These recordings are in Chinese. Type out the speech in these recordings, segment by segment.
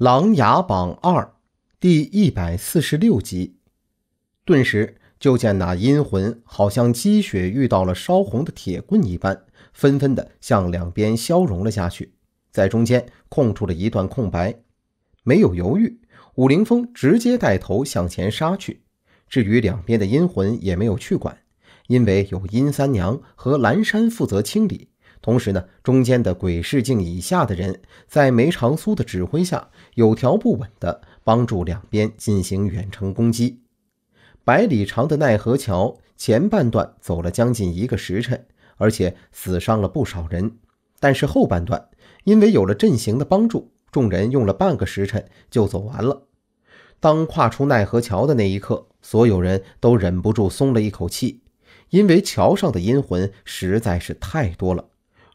《琅琊榜二》第一百四十六集，顿时就见那阴魂好像积雪遇到了烧红的铁棍一般，纷纷的向两边消融了下去，在中间空出了一段空白。没有犹豫，武林风直接带头向前杀去，至于两边的阴魂也没有去管，因为有阴三娘和蓝山负责清理。同时呢，中间的鬼市镜以下的人，在梅长苏的指挥下，有条不紊地帮助两边进行远程攻击。百里长的奈何桥前半段走了将近一个时辰，而且死伤了不少人。但是后半段，因为有了阵型的帮助，众人用了半个时辰就走完了。当跨出奈何桥的那一刻，所有人都忍不住松了一口气，因为桥上的阴魂实在是太多了。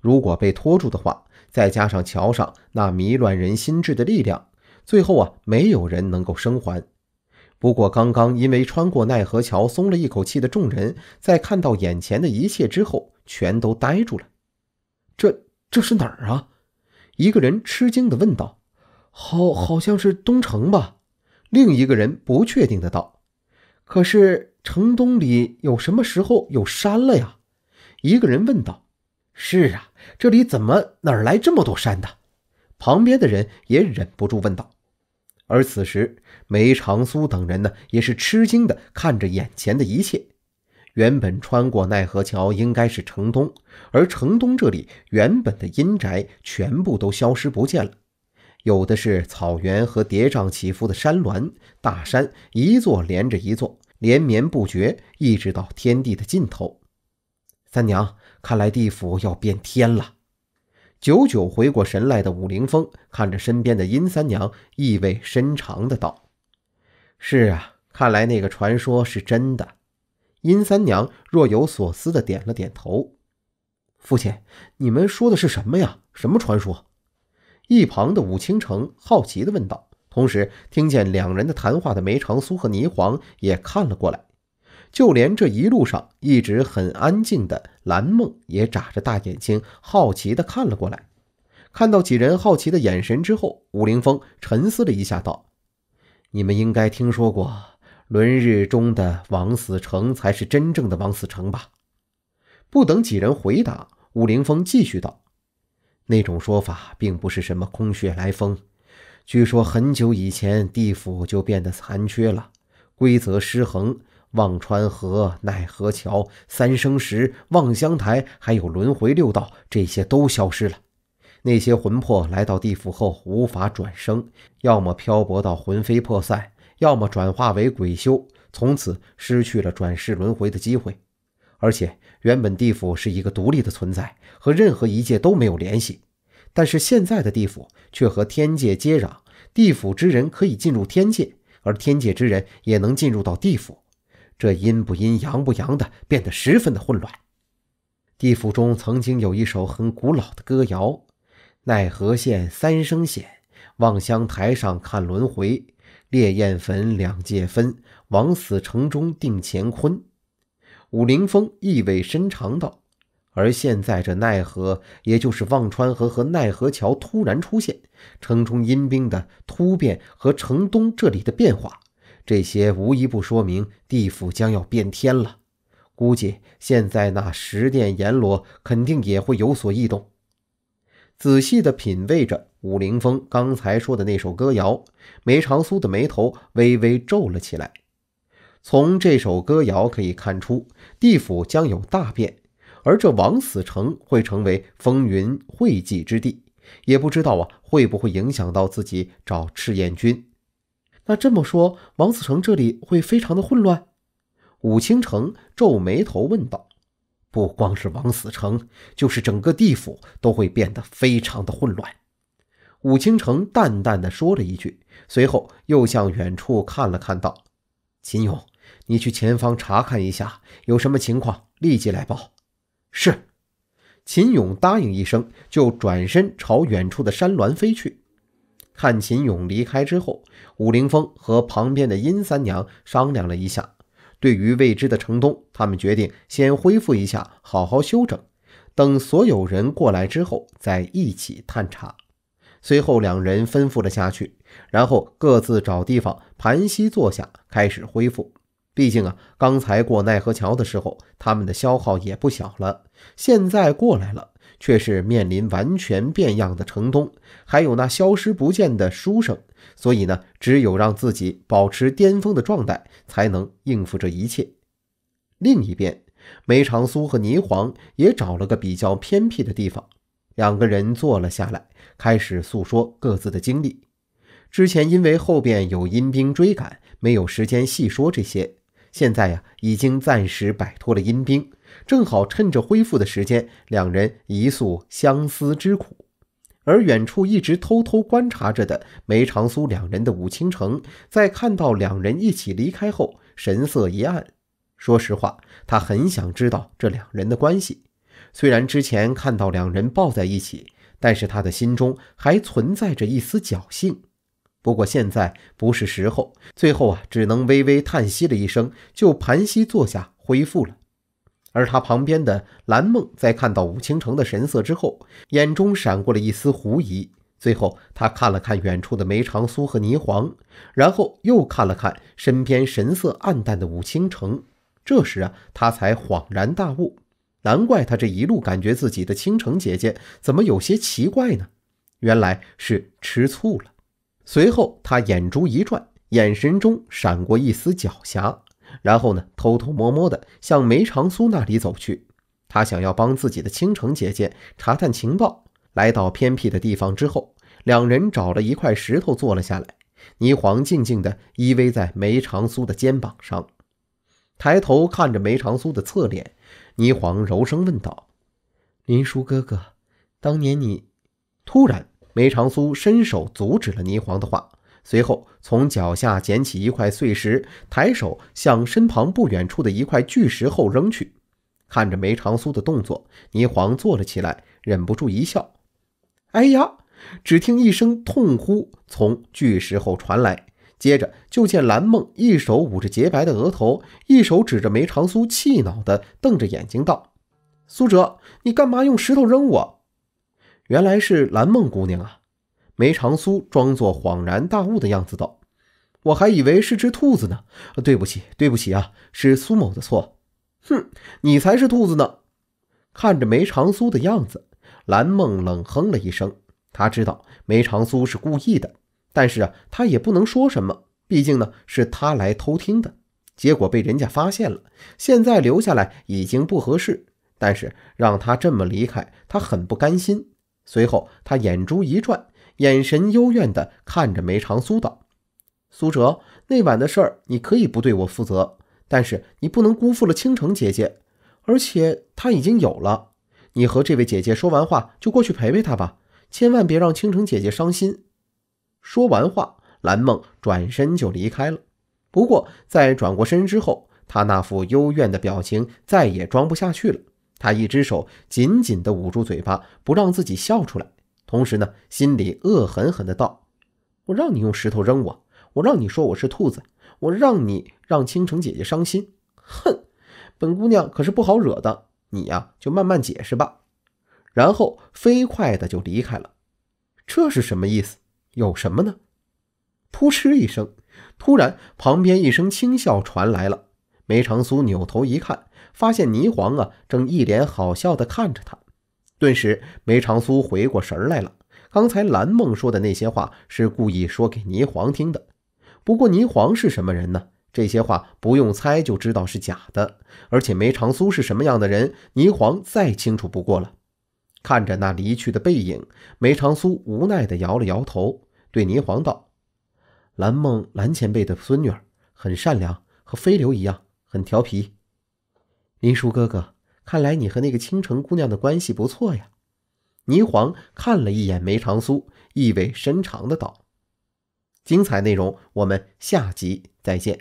如果被拖住的话，再加上桥上那迷乱人心智的力量，最后啊，没有人能够生还。不过，刚刚因为穿过奈何桥松了一口气的众人，在看到眼前的一切之后，全都呆住了。这这是哪儿啊？一个人吃惊地问道。好，好像是东城吧。另一个人不确定的道。可是城东里有什么时候有山了呀？一个人问道。是啊，这里怎么哪儿来这么多山的？旁边的人也忍不住问道。而此时，梅长苏等人呢，也是吃惊的看着眼前的一切。原本穿过奈何桥应该是城东，而城东这里原本的阴宅全部都消失不见了，有的是草原和叠嶂起伏的山峦，大山一座连着一座，连绵不绝，一直到天地的尽头。三娘。看来地府要变天了。久久回过神来的武林风看着身边的阴三娘，意味深长的道：“是啊，看来那个传说是真的。”阴三娘若有所思的点了点头。“父亲，你们说的是什么呀？什么传说？”一旁的武清城好奇的问道。同时，听见两人的谈话的梅长苏和霓凰也看了过来。就连这一路上一直很安静的蓝梦也眨着大眼睛，好奇的看了过来。看到几人好奇的眼神之后，武林风沉思了一下，道：“你们应该听说过，轮日中的王死城才是真正的王死城吧？”不等几人回答，武林风继续道：“那种说法并不是什么空穴来风。据说很久以前，地府就变得残缺了，规则失衡。”忘川河、奈何桥、三生石、望乡台，还有轮回六道，这些都消失了。那些魂魄来到地府后，无法转生，要么漂泊到魂飞魄散，要么转化为鬼修，从此失去了转世轮回的机会。而且，原本地府是一个独立的存在，和任何一界都没有联系。但是现在的地府却和天界接壤，地府之人可以进入天界，而天界之人也能进入到地府。这阴不阴阳不阳的，变得十分的混乱。地府中曾经有一首很古老的歌谣：“奈何县三生险，望乡台上看轮回，烈焰坟两界分，枉死城中定乾坤。”武林风意味深长道：“而现在这奈何，也就是忘川河和奈何桥突然出现，城中阴兵的突变和城东这里的变化。”这些无一不说明地府将要变天了，估计现在那十殿阎罗肯定也会有所异动。仔细的品味着武林风刚才说的那首歌谣，梅长苏的眉头微微皱了起来。从这首歌谣可以看出，地府将有大变，而这王死城会成为风云汇聚之地，也不知道啊会不会影响到自己找赤焰军。那这么说，王子成这里会非常的混乱。武清城皱眉头问道：“不光是王子成，就是整个地府都会变得非常的混乱。”武清城淡淡的说了一句，随后又向远处看了看，道：“秦勇，你去前方查看一下，有什么情况立即来报。”是。秦勇答应一声，就转身朝远处的山峦飞去。看秦勇离开之后，武林风和旁边的殷三娘商量了一下，对于未知的城东，他们决定先恢复一下，好好休整，等所有人过来之后再一起探查。随后两人吩咐了下去，然后各自找地方盘膝坐下，开始恢复。毕竟啊，刚才过奈何桥的时候，他们的消耗也不小了，现在过来了。却是面临完全变样的城东，还有那消失不见的书生，所以呢，只有让自己保持巅峰的状态，才能应付这一切。另一边，梅长苏和霓凰也找了个比较偏僻的地方，两个人坐了下来，开始诉说各自的经历。之前因为后边有阴兵追赶，没有时间细说这些，现在呀，已经暂时摆脱了阴兵。正好趁着恢复的时间，两人一诉相思之苦。而远处一直偷偷观察着的梅长苏两人的武清城，在看到两人一起离开后，神色一暗。说实话，他很想知道这两人的关系。虽然之前看到两人抱在一起，但是他的心中还存在着一丝侥幸。不过现在不是时候，最后啊，只能微微叹息了一声，就盘膝坐下恢复了。而他旁边的蓝梦在看到武倾城的神色之后，眼中闪过了一丝狐疑。最后，他看了看远处的梅长苏和霓凰，然后又看了看身边神色暗淡的武倾城。这时啊，他才恍然大悟，难怪他这一路感觉自己的倾城姐姐怎么有些奇怪呢？原来是吃醋了。随后，他眼珠一转，眼神中闪过一丝狡黠。然后呢，偷偷摸摸的向梅长苏那里走去。他想要帮自己的倾城姐姐查探情报。来到偏僻的地方之后，两人找了一块石头坐了下来。霓凰静静地依偎在梅长苏的肩膀上，抬头看着梅长苏的侧脸，霓凰柔声问道：“林叔哥哥，当年你……”突然，梅长苏伸手阻止了霓凰的话。随后，从脚下捡起一块碎石，抬手向身旁不远处的一块巨石后扔去。看着梅长苏的动作，霓凰坐了起来，忍不住一笑。哎呀！只听一声痛呼从巨石后传来，接着就见蓝梦一手捂着洁白的额头，一手指着梅长苏，气恼地瞪着眼睛道：“苏哲，你干嘛用石头扔我？”原来是蓝梦姑娘啊。梅长苏装作恍然大悟的样子道：“我还以为是只兔子呢，对不起，对不起啊，是苏某的错。”哼，你才是兔子呢！看着梅长苏的样子，蓝梦冷哼了一声。他知道梅长苏是故意的，但是啊，他也不能说什么，毕竟呢是他来偷听的，结果被人家发现了，现在留下来已经不合适。但是让他这么离开，他很不甘心。随后他眼珠一转。眼神幽怨地看着梅长苏道：“苏哲，那晚的事儿你可以不对我负责，但是你不能辜负了倾城姐姐。而且她已经有了，你和这位姐姐说完话就过去陪陪她吧，千万别让倾城姐姐伤心。”说完话，蓝梦转身就离开了。不过在转过身之后，他那副幽怨的表情再也装不下去了。他一只手紧紧地捂住嘴巴，不让自己笑出来。同时呢，心里恶狠狠的道：“我让你用石头扔我，我让你说我是兔子，我让你让倾城姐姐伤心。”哼，本姑娘可是不好惹的，你呀就慢慢解释吧。然后飞快的就离开了。这是什么意思？有什么呢？扑哧一声，突然旁边一声轻笑传来了。梅长苏扭头一看，发现霓凰啊正一脸好笑的看着他。顿时，梅长苏回过神来了。刚才蓝梦说的那些话是故意说给霓凰听的。不过霓凰是什么人呢？这些话不用猜就知道是假的。而且梅长苏是什么样的人，霓凰再清楚不过了。看着那离去的背影，梅长苏无奈地摇了摇头，对霓凰道：“蓝梦，蓝前辈的孙女儿，很善良，和飞流一样，很调皮。”林叔哥哥。看来你和那个倾城姑娘的关系不错呀。霓凰看了一眼梅长苏，意味深长的道：“精彩内容，我们下集再见。”